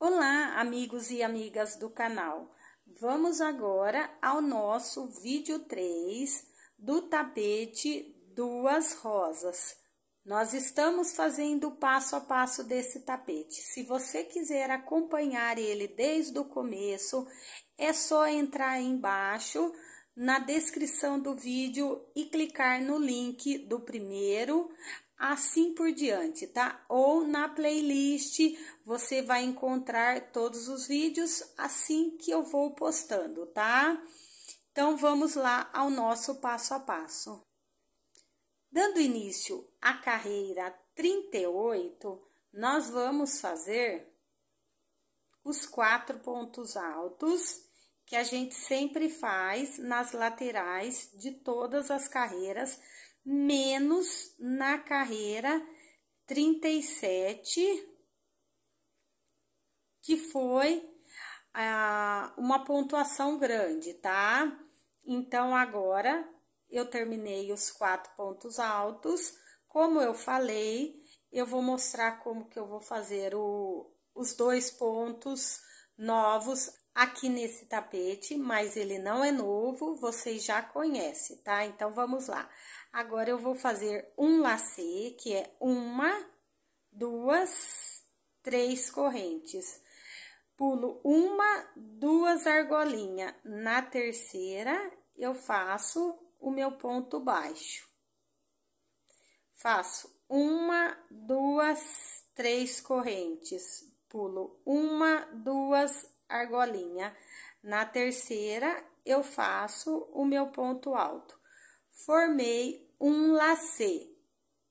Olá, amigos e amigas do canal. Vamos agora ao nosso vídeo 3 do tapete Duas Rosas. Nós estamos fazendo o passo a passo desse tapete. Se você quiser acompanhar ele desde o começo, é só entrar embaixo na descrição do vídeo e clicar no link do primeiro assim por diante, tá? Ou na playlist você vai encontrar todos os vídeos assim que eu vou postando, tá? Então vamos lá ao nosso passo a passo. Dando início à carreira 38, nós vamos fazer os quatro pontos altos que a gente sempre faz nas laterais de todas as carreiras menos na carreira 37, que foi ah, uma pontuação grande, tá? Então, agora eu terminei os quatro pontos altos. Como eu falei, eu vou mostrar como que eu vou fazer o, os dois pontos novos aqui nesse tapete, mas ele não é novo, vocês já conhecem, tá? Então, vamos lá. Agora, eu vou fazer um lacê, que é uma, duas, três correntes. Pulo uma, duas argolinhas. Na terceira, eu faço o meu ponto baixo. Faço uma, duas, três correntes. Pulo uma, duas argolinha. Na terceira, eu faço o meu ponto alto. Formei um lacê.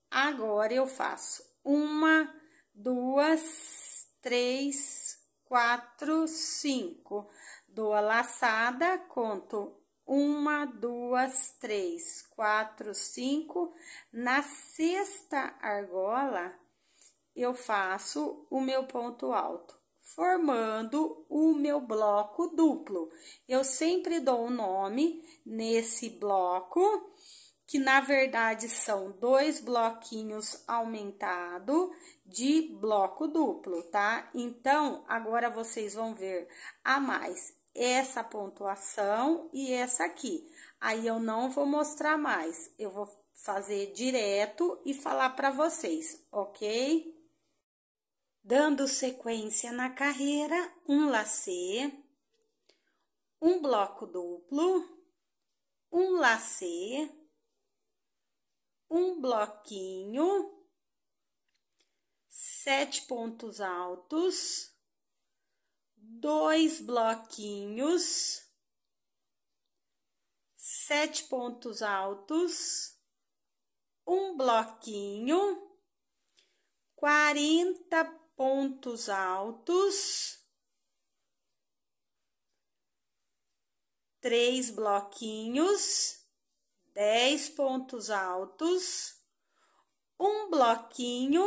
Agora eu faço uma, duas, três, quatro, cinco. Dou a laçada, conto uma, duas, três, quatro, cinco. Na sexta argola, eu faço o meu ponto alto, formando o meu bloco duplo. Eu sempre dou o um nome nesse bloco que na verdade são dois bloquinhos aumentado de bloco duplo, tá? Então, agora vocês vão ver a mais essa pontuação e essa aqui. Aí eu não vou mostrar mais, eu vou fazer direto e falar para vocês, ok? Dando sequência na carreira, um lacê, um bloco duplo, um lacê, um bloquinho, sete pontos altos, dois bloquinhos, sete pontos altos, um bloquinho, quarenta pontos altos. três bloquinhos, 10 pontos altos, um bloquinho,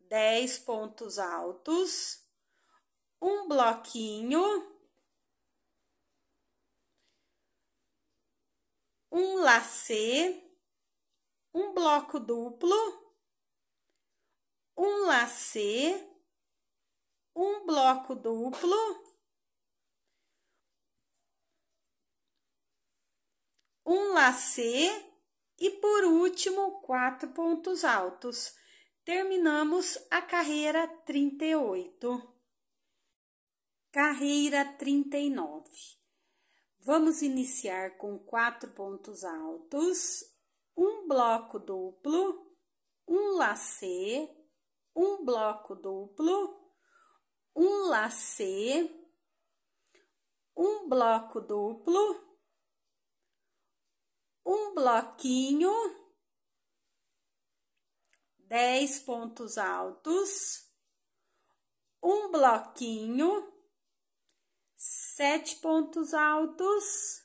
10 pontos altos, um bloquinho, um lacê, um bloco duplo, um lacê, um bloco duplo um lacê e, por último, quatro pontos altos. Terminamos a carreira 38. Carreira 39. Vamos iniciar com quatro pontos altos, um bloco duplo, um lacê, um bloco duplo, um lacê, um bloco duplo um bloquinho, dez pontos altos, um bloquinho, sete pontos altos,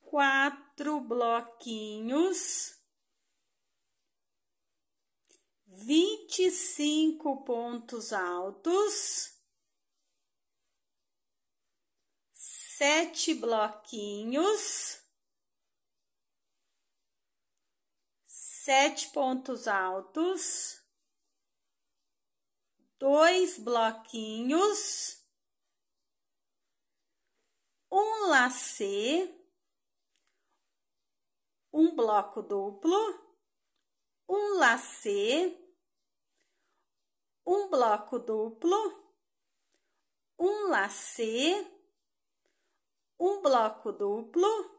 quatro bloquinhos, vinte e cinco pontos altos, sete bloquinhos sete pontos altos, dois bloquinhos, um lacê, um bloco duplo, um lacê, um bloco duplo, um lacê, um bloco duplo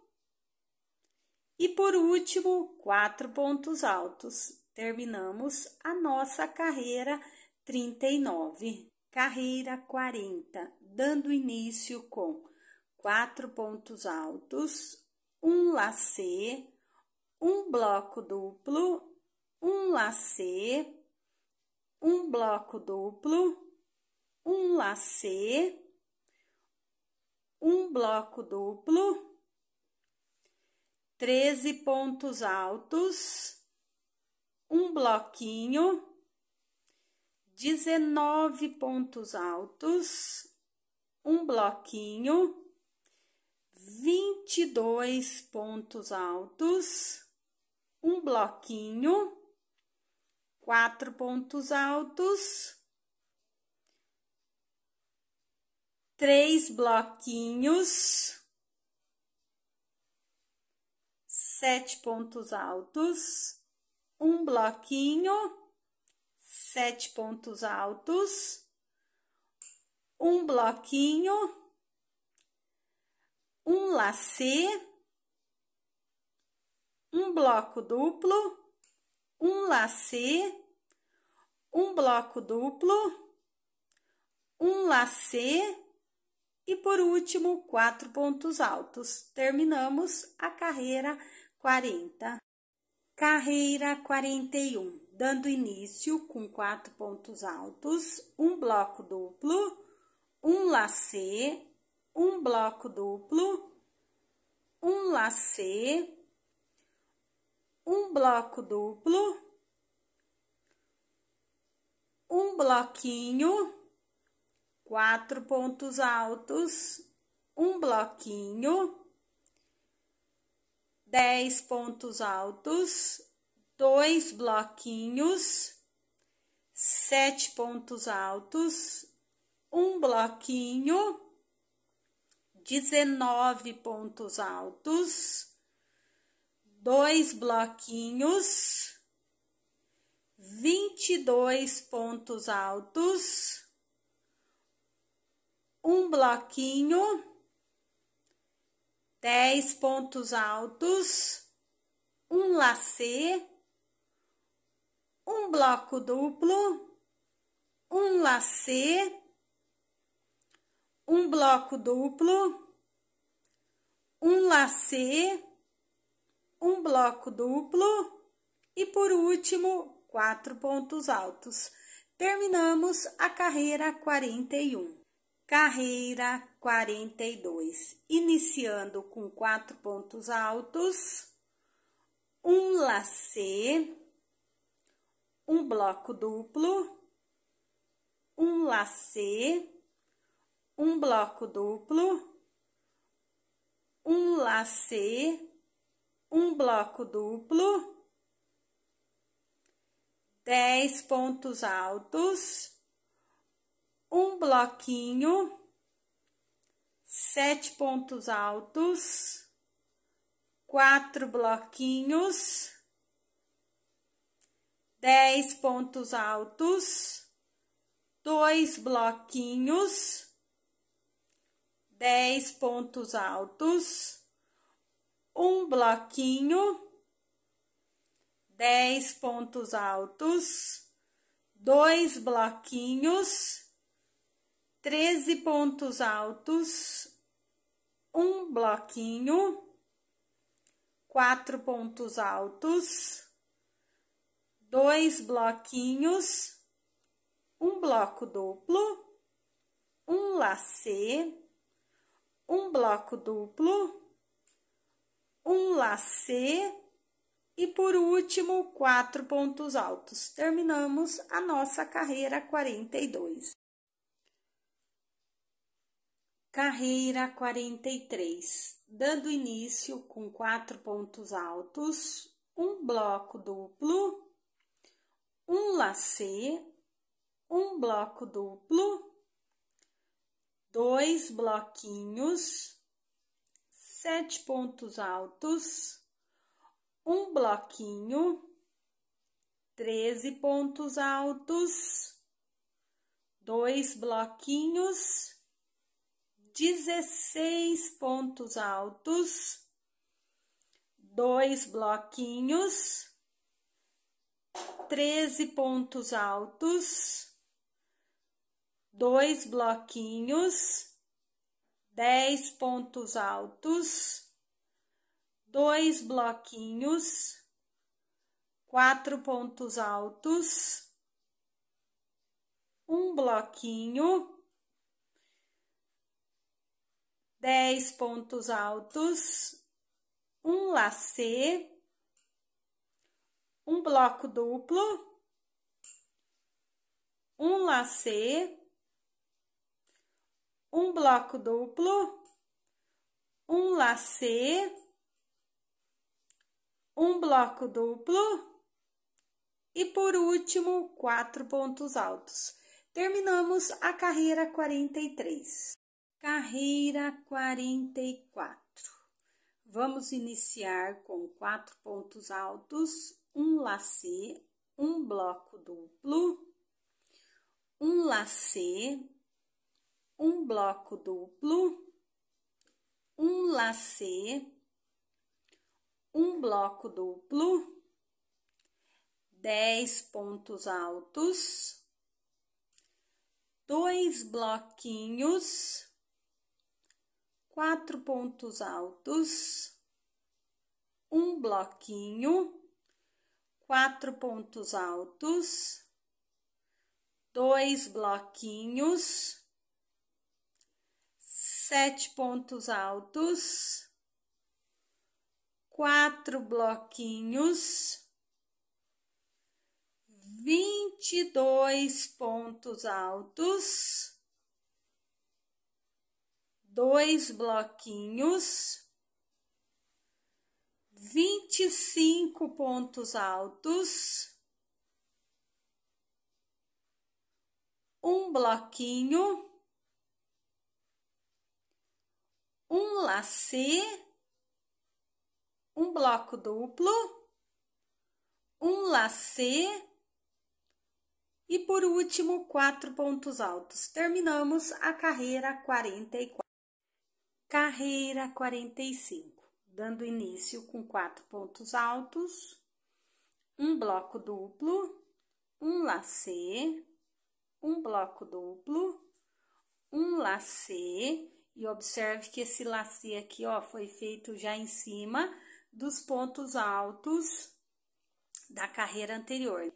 e por último, quatro pontos altos. Terminamos a nossa carreira 39, carreira 40, dando início com quatro pontos altos, um lacê, um bloco duplo, um lacê, um bloco duplo, um lacê, um bloco duplo 13 pontos altos, um bloquinho, 19 pontos altos, um bloquinho, 22 pontos altos, um bloquinho, quatro pontos altos, três bloquinhos sete pontos altos, um bloquinho, sete pontos altos, um bloquinho, um lacê, um bloco duplo, um lacê, um bloco duplo, um lacê e por último, quatro pontos altos. Terminamos a carreira 40. Carreira 41, dando início com quatro pontos altos, um bloco duplo, um lacê, um bloco duplo, um lacê, um bloco duplo, um bloquinho, quatro pontos altos, um bloquinho 10 pontos altos, dois bloquinhos, sete pontos altos, um bloquinho, 19 pontos altos, dois bloquinhos, 22 pontos altos, um bloquinho dez pontos altos, um lacê, um bloco duplo, um lacê, um bloco duplo, um lacê, um bloco duplo e por último, quatro pontos altos. Terminamos a carreira 41. Carreira 42, iniciando com quatro pontos altos, um lacê, um bloco duplo, um lacê, um bloco duplo, um lacê, um bloco duplo, dez pontos altos, um bloquinho sete pontos altos, quatro bloquinhos, dez pontos altos, dois bloquinhos, dez pontos altos, um bloquinho, dez pontos altos, dois bloquinhos 13 pontos altos, um bloquinho, quatro pontos altos, dois bloquinhos, um bloco duplo, um lacê, um bloco duplo, um lacê e por último, quatro pontos altos. Terminamos a nossa carreira 42. Carreira 43, dando início com quatro pontos altos, um bloco duplo, um lacê, um bloco duplo, dois bloquinhos, sete pontos altos, um bloquinho, treze pontos altos, dois bloquinhos 16 pontos altos, dois bloquinhos, 13 pontos altos, dois bloquinhos, 10 pontos altos, dois bloquinhos, quatro pontos altos, um bloquinho 10 pontos altos, um lacê, um bloco duplo, um lacê, um bloco duplo, um lacê, um bloco duplo e por último, quatro pontos altos. Terminamos a carreira 43. Carreira 44. Vamos iniciar com quatro pontos altos, um lacê, um bloco duplo, um lacê, um bloco duplo, um lacê, um bloco duplo, dez pontos altos, dois bloquinhos quatro pontos altos, um bloquinho, quatro pontos altos, dois bloquinhos, sete pontos altos, quatro bloquinhos, vinte e dois pontos altos dois bloquinhos, 25 pontos altos, um bloquinho, um lacê, um bloco duplo, um lacê e por último quatro pontos altos. Terminamos a carreira 44. Carreira 45, dando início com quatro pontos altos, um bloco duplo, um lacê, um bloco duplo, um lacê, e observe que esse lacê aqui, ó, foi feito já em cima dos pontos altos da carreira anterior.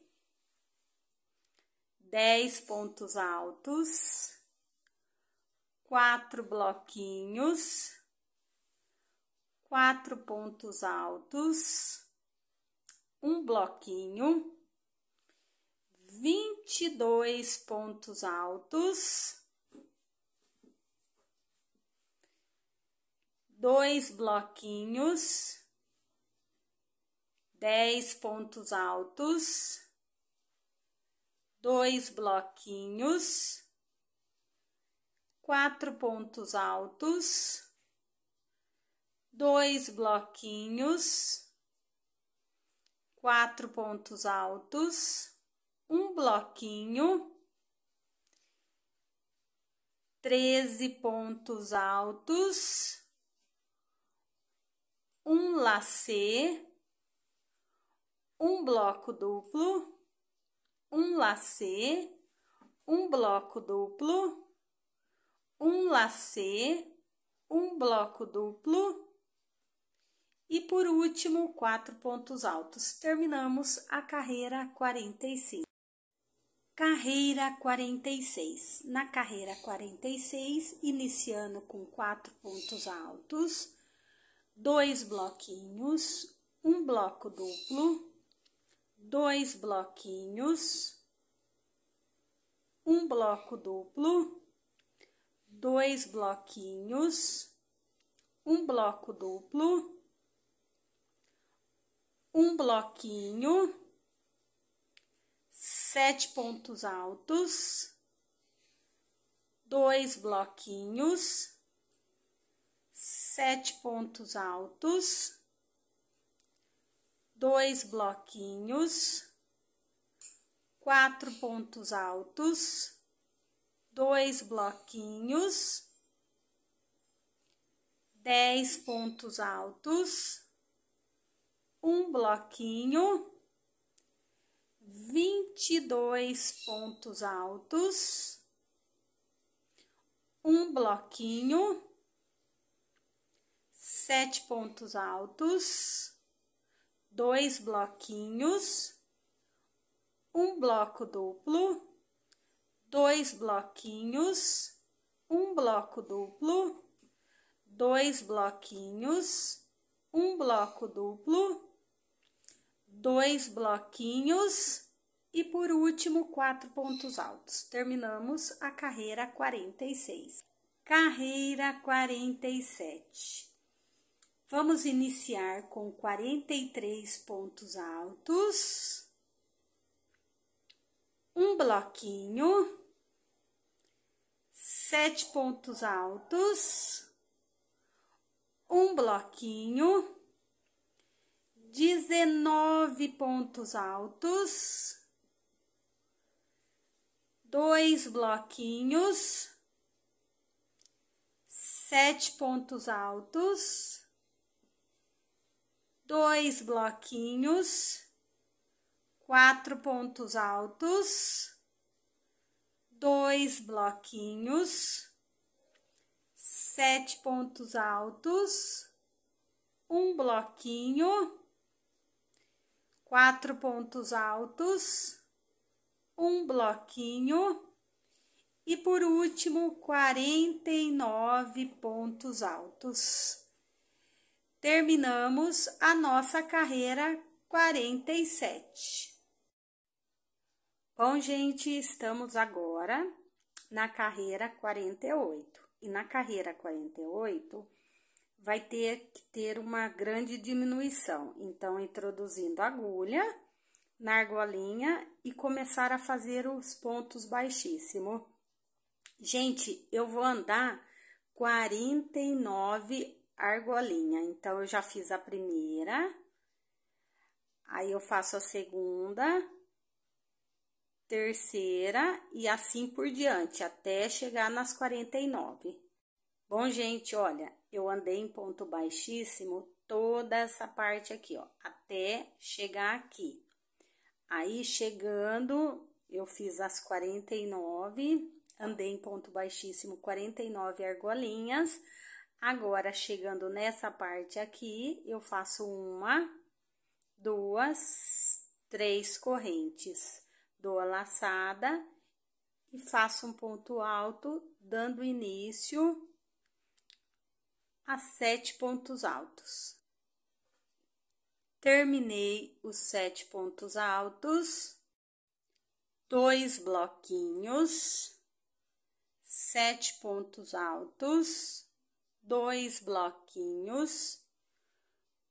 10 pontos altos quatro bloquinhos, quatro pontos altos, um bloquinho, vinte e dois pontos altos, dois bloquinhos, dez pontos altos, dois bloquinhos quatro pontos altos, dois bloquinhos, quatro pontos altos, um bloquinho, treze pontos altos, um lacê, um bloco duplo, um lacê, um bloco duplo um lacê, um bloco duplo e, por último, quatro pontos altos. Terminamos a carreira 45. Carreira 46. Na carreira 46, iniciando com quatro pontos altos, dois bloquinhos, um bloco duplo, dois bloquinhos, um bloco duplo dois bloquinhos, um bloco duplo, um bloquinho, sete pontos altos, dois bloquinhos, sete pontos altos, dois bloquinhos, quatro pontos altos dois bloquinhos, dez pontos altos, um bloquinho, vinte e dois pontos altos, um bloquinho, sete pontos altos, dois bloquinhos, um bloco duplo dois bloquinhos, um bloco duplo, dois bloquinhos, um bloco duplo, dois bloquinhos e por último quatro pontos altos. Terminamos a carreira 46. Carreira 47. Vamos iniciar com 43 pontos altos, um bloquinho sete pontos altos, um bloquinho, dezenove pontos altos, dois bloquinhos, sete pontos altos, dois bloquinhos, quatro pontos altos dois bloquinhos, sete pontos altos, um bloquinho, quatro pontos altos, um bloquinho e por último 49 pontos altos. Terminamos a nossa carreira 47. Bom, gente, estamos agora agora na carreira 48. E na carreira 48 vai ter que ter uma grande diminuição. Então, introduzindo agulha na argolinha e começar a fazer os pontos baixíssimo. Gente, eu vou andar 49 argolinha. Então, eu já fiz a primeira, aí eu faço a segunda terceira e assim por diante, até chegar nas 49. Bom, gente, olha, eu andei em ponto baixíssimo toda essa parte aqui, ó, até chegar aqui. Aí, chegando, eu fiz as 49, andei em ponto baixíssimo 49 argolinhas. Agora, chegando nessa parte aqui, eu faço uma, duas, três correntes dou a laçada e faço um ponto alto, dando início a sete pontos altos. Terminei os sete pontos altos, dois bloquinhos, sete pontos altos, dois bloquinhos,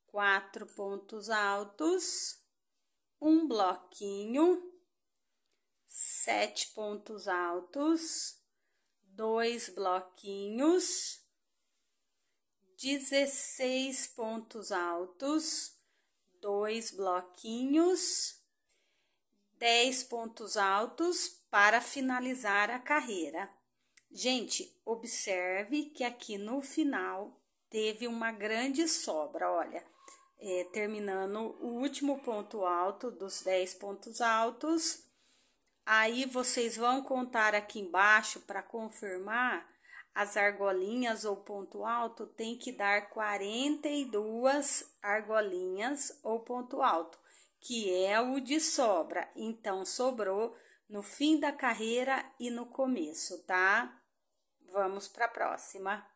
quatro pontos altos, um bloquinho sete pontos altos, dois bloquinhos, dezesseis pontos altos, dois bloquinhos, dez pontos altos para finalizar a carreira. Gente, observe que aqui no final teve uma grande sobra, olha, é, terminando o último ponto alto dos dez pontos altos, Aí vocês vão contar aqui embaixo para confirmar as argolinhas ou ponto alto, tem que dar 42 argolinhas ou ponto alto, que é o de sobra. Então sobrou no fim da carreira e no começo, tá? Vamos para a próxima.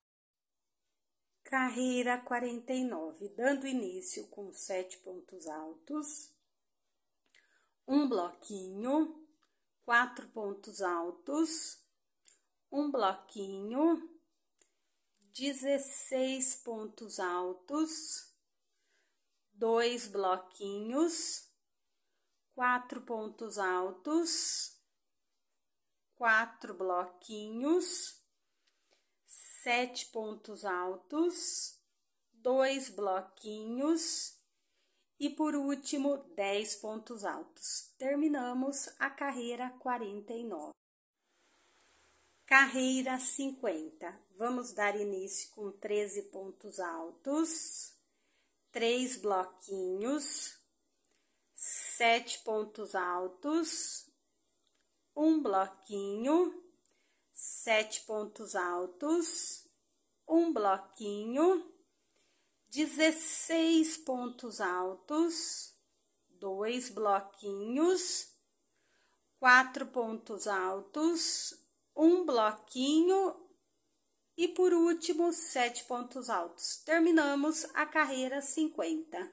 Carreira 49, dando início com sete pontos altos, um bloquinho quatro pontos altos, um bloquinho, 16 pontos altos, dois bloquinhos, quatro pontos altos, quatro bloquinhos, sete pontos altos, dois bloquinhos, e por último, 10 pontos altos. Terminamos a carreira 49. Carreira 50. Vamos dar início com 13 pontos altos, 3 bloquinhos, 7 pontos altos, 1 bloquinho, 7 pontos altos, 1 bloquinho 16 pontos altos, dois bloquinhos, quatro pontos altos, um bloquinho e por último, sete pontos altos. Terminamos a carreira 50.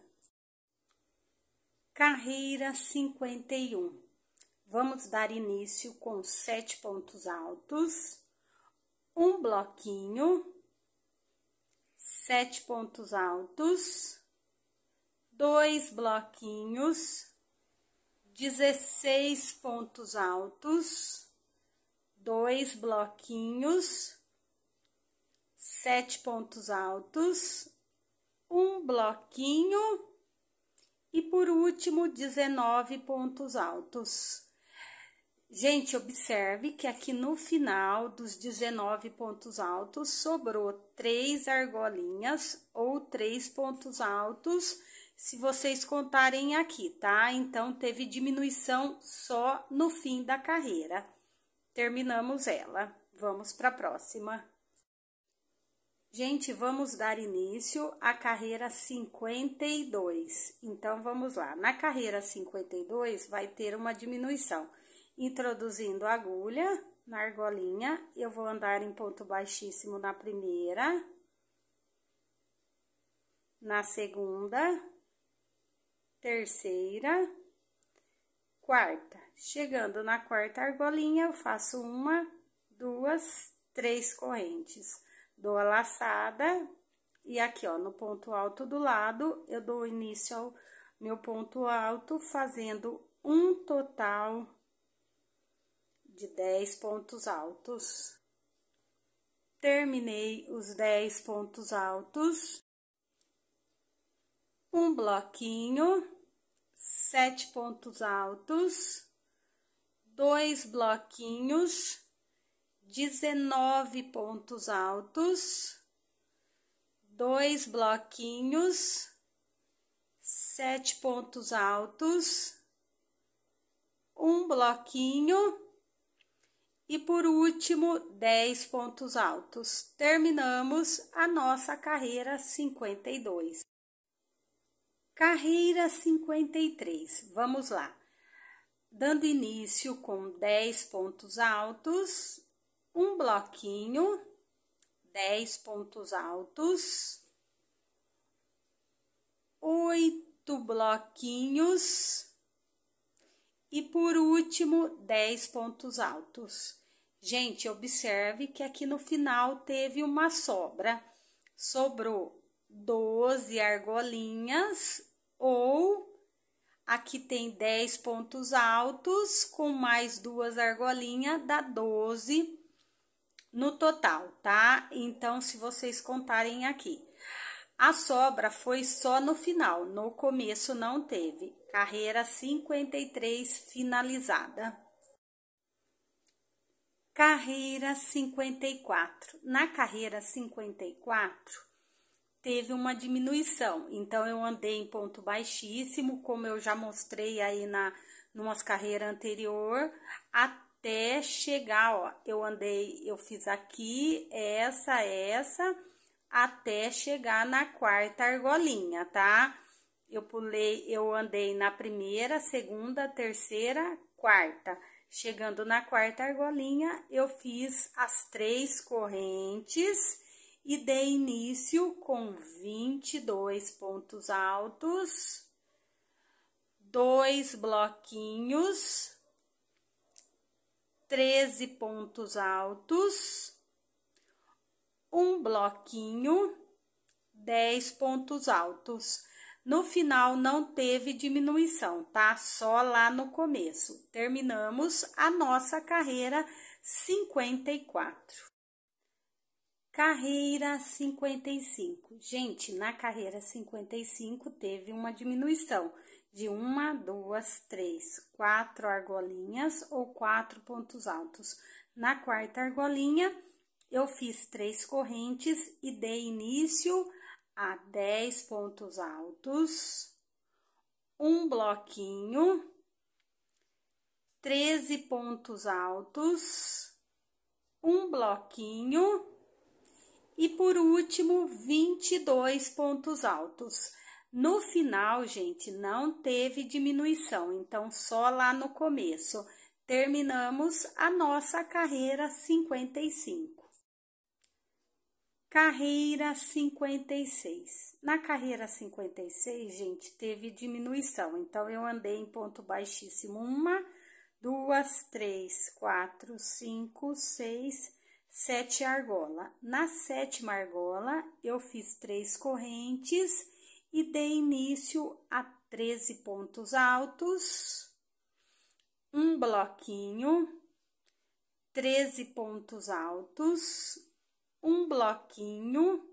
Carreira 51. Vamos dar início com sete pontos altos, um bloquinho, sete pontos altos, dois bloquinhos, dezesseis pontos altos, dois bloquinhos, sete pontos altos, um bloquinho e por último 19 pontos altos. Gente, observe que aqui no final dos 19 pontos altos sobrou três argolinhas ou três pontos altos, se vocês contarem aqui, tá? Então teve diminuição só no fim da carreira. Terminamos ela. Vamos para a próxima. Gente, vamos dar início à carreira 52. Então vamos lá. Na carreira 52 vai ter uma diminuição introduzindo a agulha na argolinha, eu vou andar em ponto baixíssimo na primeira, na segunda, terceira, quarta. Chegando na quarta argolinha, eu faço uma, duas, três correntes. Dou a laçada e aqui, ó, no ponto alto do lado, eu dou início ao meu ponto alto fazendo um total de 10 pontos altos. Terminei os 10 pontos altos. Um bloquinho, sete pontos altos, dois bloquinhos, 19 pontos altos, dois bloquinhos, sete pontos altos, um bloquinho e por último, 10 pontos altos. Terminamos a nossa carreira 52. Carreira 53. Vamos lá. Dando início com 10 pontos altos, um bloquinho, 10 pontos altos, oito bloquinhos e por último 10 pontos altos. Gente, observe que aqui no final teve uma sobra. Sobrou 12 argolinhas ou aqui tem 10 pontos altos com mais duas argolinhas dá 12 no total, tá? Então se vocês contarem aqui. A sobra foi só no final, no começo não teve. Carreira 53 finalizada. Carreira 54. Na carreira 54, teve uma diminuição. Então, eu andei em ponto baixíssimo, como eu já mostrei aí na numas carreira anterior, até chegar, ó, eu andei, eu fiz aqui, essa, essa, até chegar na quarta argolinha, tá? Eu pulei, eu andei na primeira, segunda, terceira, quarta. Chegando na quarta argolinha, eu fiz as três correntes e dei início com 22 pontos altos, dois bloquinhos, 13 pontos altos, um bloquinho, 10 pontos altos. No final não teve diminuição, tá? Só lá no começo. Terminamos a nossa carreira 54. Carreira 55. Gente, na carreira 55 teve uma diminuição de uma, duas, três, quatro argolinhas ou quatro pontos altos. Na quarta argolinha, eu fiz três correntes e dei início a 10 pontos altos, um bloquinho, 13 pontos altos, um bloquinho e por último 22 pontos altos. No final, gente, não teve diminuição, então só lá no começo. Terminamos a nossa carreira 55. Carreira 56. Na carreira 56, gente, teve diminuição. Então, eu andei em ponto baixíssimo. Uma, duas, três, quatro, cinco, seis, sete argola. Na sétima argola, eu fiz três correntes e dei início a 13 pontos altos, um bloquinho, 13 pontos altos, um bloquinho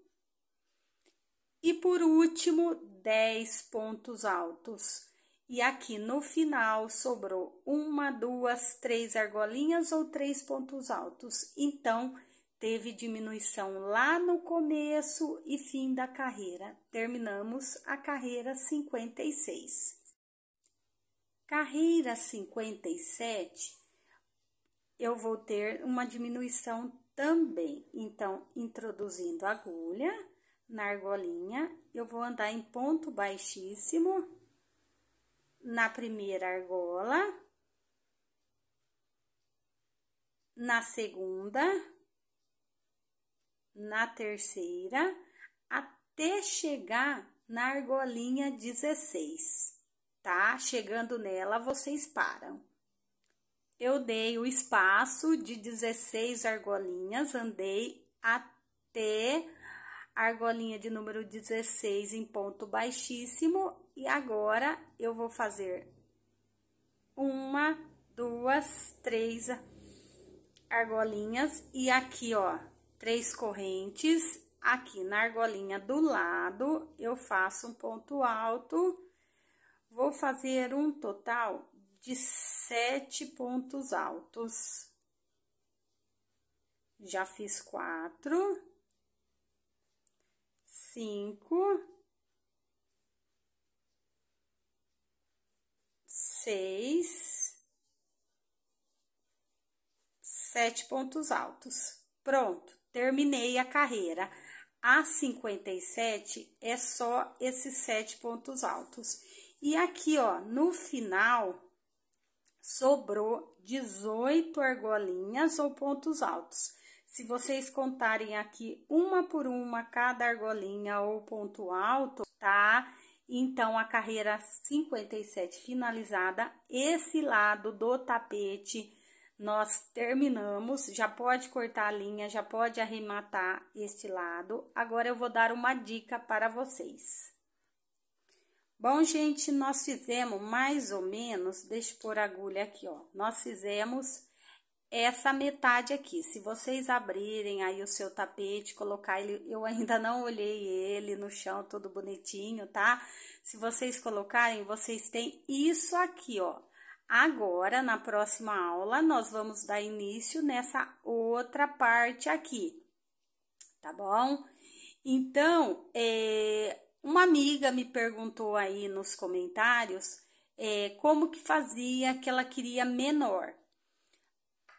e por último 10 pontos altos. E aqui no final sobrou uma, duas, três argolinhas ou três pontos altos. Então, teve diminuição lá no começo e fim da carreira. Terminamos a carreira 56. Carreira 57, eu vou ter uma diminuição também. Então, introduzindo a agulha na argolinha, eu vou andar em ponto baixíssimo na primeira argola, na segunda, na terceira, até chegar na argolinha 16, tá? Chegando nela, vocês param eu dei o espaço de 16 argolinhas, andei até a argolinha de número 16 em ponto baixíssimo e agora eu vou fazer uma, duas, três argolinhas e aqui, ó, três correntes. Aqui na argolinha do lado eu faço um ponto alto, vou fazer um total de sete pontos altos. Já fiz quatro, cinco, seis, sete pontos altos. Pronto, terminei a carreira. A 57 é só esses sete pontos altos. E aqui, ó, no final, sobrou 18 argolinhas ou pontos altos. Se vocês contarem aqui uma por uma cada argolinha ou ponto alto, tá? Então, a carreira 57 finalizada, esse lado do tapete nós terminamos, já pode cortar a linha, já pode arrematar este lado. Agora eu vou dar uma dica para vocês. Bom, gente, nós fizemos mais ou menos, deixa eu pôr a agulha aqui, ó. Nós fizemos essa metade aqui. Se vocês abrirem aí o seu tapete, colocar ele, eu ainda não olhei ele no chão, todo bonitinho, tá? Se vocês colocarem, vocês têm isso aqui, ó. Agora, na próxima aula, nós vamos dar início nessa outra parte aqui, tá bom? Então, é, uma amiga me perguntou aí nos comentários é, como que fazia que ela queria menor.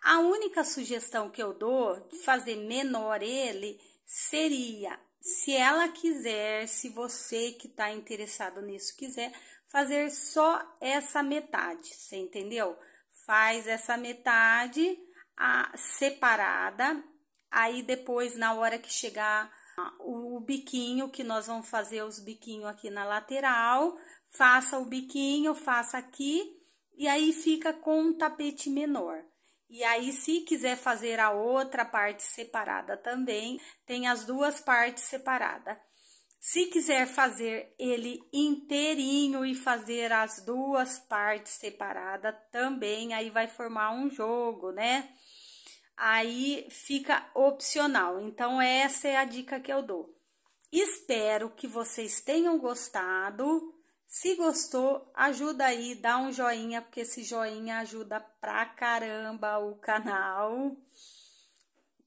A única sugestão que eu dou de fazer menor ele seria, se ela quiser, se você que está interessado nisso quiser, fazer só essa metade, você entendeu? Faz essa metade a, separada, aí depois, na hora que chegar o biquinho que nós vamos fazer os biquinhos aqui na lateral, faça o biquinho, faça aqui e aí fica com um tapete menor. E aí, se quiser fazer a outra parte separada também, tem as duas partes separadas. Se quiser fazer ele inteirinho e fazer as duas partes separadas também, aí vai formar um jogo, né? aí fica opcional. Então, essa é a dica que eu dou. Espero que vocês tenham gostado. Se gostou, ajuda aí, dá um joinha, porque esse joinha ajuda pra caramba o canal.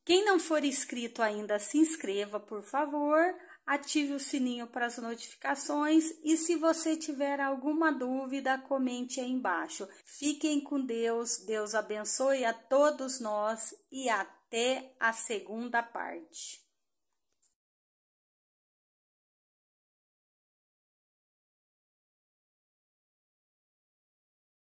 Quem não for inscrito ainda, se inscreva, por favor ative o sininho para as notificações e se você tiver alguma dúvida, comente aí embaixo. Fiquem com Deus, Deus abençoe a todos nós e até a segunda parte.